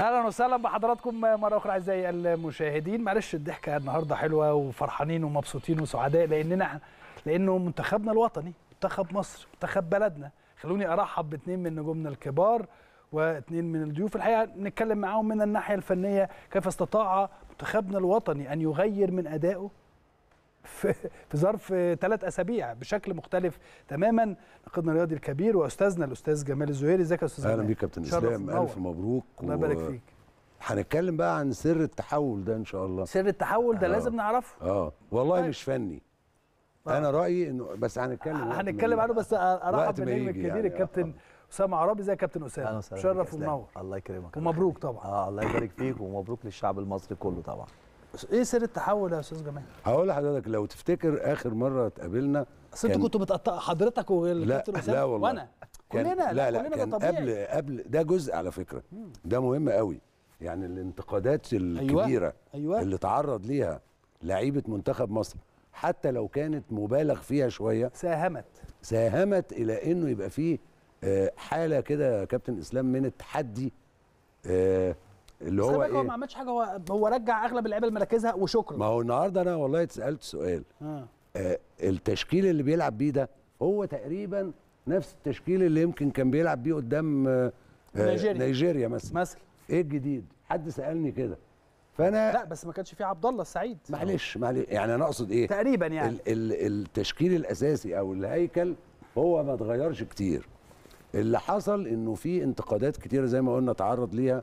اهلا وسهلا بحضراتكم مره اخرى اعزائي المشاهدين معلش الضحكه النهارده حلوه وفرحانين ومبسوطين وسعداء لاننا لانه منتخبنا الوطني منتخب مصر منتخب بلدنا خلوني ارحب باثنين من نجومنا الكبار واثنين من الضيوف الحقيقه نتكلم معاهم من الناحيه الفنيه كيف استطاع منتخبنا الوطني ان يغير من ادائه في ظرف ثلاث اسابيع بشكل مختلف تماما نقدنا الرياضي الكبير واستاذنا الاستاذ جمال الزهيري ازيك يا استاذ اهلا بيك كابتن اسلام الف مبروك الله يبارك فيك هنتكلم بقى عن سر التحول ده ان شاء الله سر التحول ده آه. لازم نعرفه اه والله طيب. مش فني آه. انا رايي انه بس هنتكلم هنتكلم عنه بس ارحب بالنجم الكبير يعني الكابتن آه. اسامه عرابي ازيك يا كابتن اسامه مشرف ومنور الله يكرمك ومبروك طبعا اه الله يبارك فيك ومبروك للشعب المصري كله طبعا ايه سر التحول يا استاذ جمال؟ هقول لحضرتك لو تفتكر اخر مره اتقابلنا اصل انتوا كنتوا بتقطعوا حضرتك والكابتن اسامه لا والله وانا كلنا لا لا, لا كلنا كان ده قبل قبل ده جزء على فكره ده مهم قوي يعني الانتقادات أيوة، الكبيره أيوة. أيوة. اللي تعرض ليها لعيبه منتخب مصر حتى لو كانت مبالغ فيها شويه ساهمت ساهمت الى انه يبقى فيه آه، حاله كده يا كابتن اسلام من التحدي آه، اللي هو ايه هو ما عملش حاجه هو هو رجع اغلب اللعيبه لمراكزها وشكرا ما هو النهارده انا والله اتسالت سؤال آه. آه التشكيل اللي بيلعب بيه ده هو تقريبا نفس التشكيل اللي يمكن كان بيلعب بيه قدام آه،, آه نيجيريا نيجيريا مثلا مثلا ايه الجديد حد سالني كده فانا لا بس ما كانش فيه عبد الله السعيد معلش معلش يعني انا اقصد ايه تقريبا يعني ال ال التشكيل الاساسي او الهيكل هو ما اتغيرش كتير اللي حصل انه في انتقادات كتيره زي ما قلنا تعرض ليها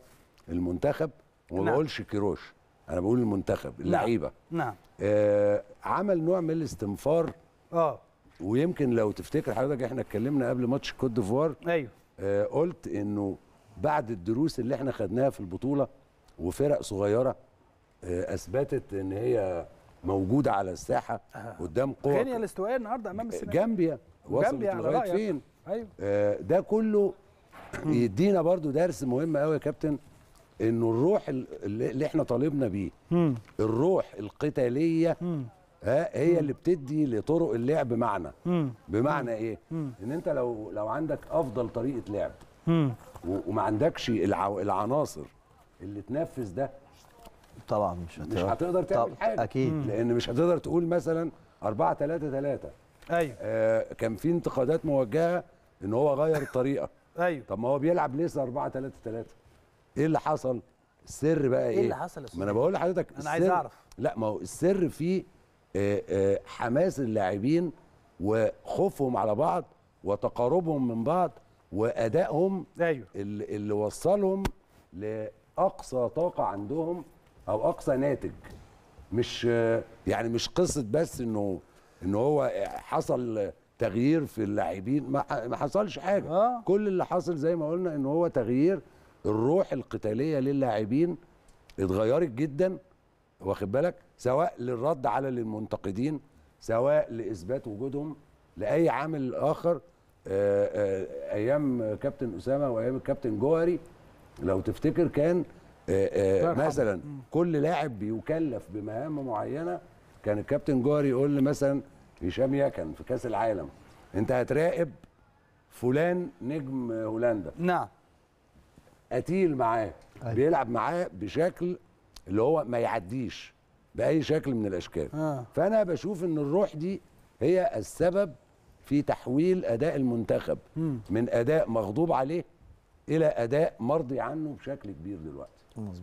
المنتخب وما نعم. بقولش كيروش انا بقول المنتخب نعم. اللعيبه نعم, نعم. آه عمل نوع من الاستنفار اه ويمكن لو تفتكر حضرتك احنا اتكلمنا قبل ماتش كوت ديفوار ايوه آه قلت انه بعد الدروس اللي احنا خدناها في البطوله وفرق صغيره آه اثبتت ان هي موجوده على الساحه آه. قدام قوة كينيا الاستوائيه النهارده امام آه، السنغال جامبيا وصلت لغايه فين ايوه آه ده كله يدينا برضو درس مهم قوي يا كابتن انه الروح اللي احنا طالبنا بيه مم. الروح القتاليه ها هي مم. اللي بتدي لطرق اللعب معنى مم. بمعنى مم. ايه مم. ان انت لو لو عندك افضل طريقه لعب مم. وما عندكش العو... العناصر اللي تنفذ ده طبعا مش هتقدر مش هتقدر تعمل حاجه اكيد لان مش هتقدر تقول مثلا 4 3 3 ايوه آه كان في انتقادات موجهه ان هو غير الطريقه ايوه طب ما هو بيلعب ليه 4 3 3 ايه اللي حصل السر بقى ايه, إيه اللي حصل ما انا بقول لحضرتك انا عايز اعرف لا ما هو السر في آه، آه، حماس اللاعبين وخوفهم على بعض وتقاربهم من بعض وادائهم ايوه اللي وصلهم لاقصى طاقه عندهم او اقصى ناتج مش يعني مش قصه بس انه ان هو حصل تغيير في اللاعبين ما حصلش حاجه آه. كل اللي حصل زي ما قلنا ان هو تغيير الروح القتاليه للاعبين اتغيرت جدا واخد بالك سواء للرد على المنتقدين سواء لاثبات وجودهم لاي عامل اخر آه، آه، ايام كابتن اسامه وايام الكابتن جوهري لو تفتكر كان آه، مثلا كل لاعب بيكلف بمهام معينه كان الكابتن جوهري يقول لي مثلا هشام يكن في كاس العالم انت هتراقب فلان نجم هولندا نعم قتيل معاه أيوة. بيلعب معاه بشكل اللي هو ما يعديش باي شكل من الاشكال آه. فانا بشوف ان الروح دي هي السبب في تحويل اداء المنتخب مم. من اداء مغضوب عليه الى اداء مرضي عنه بشكل كبير دلوقتي مزبوط.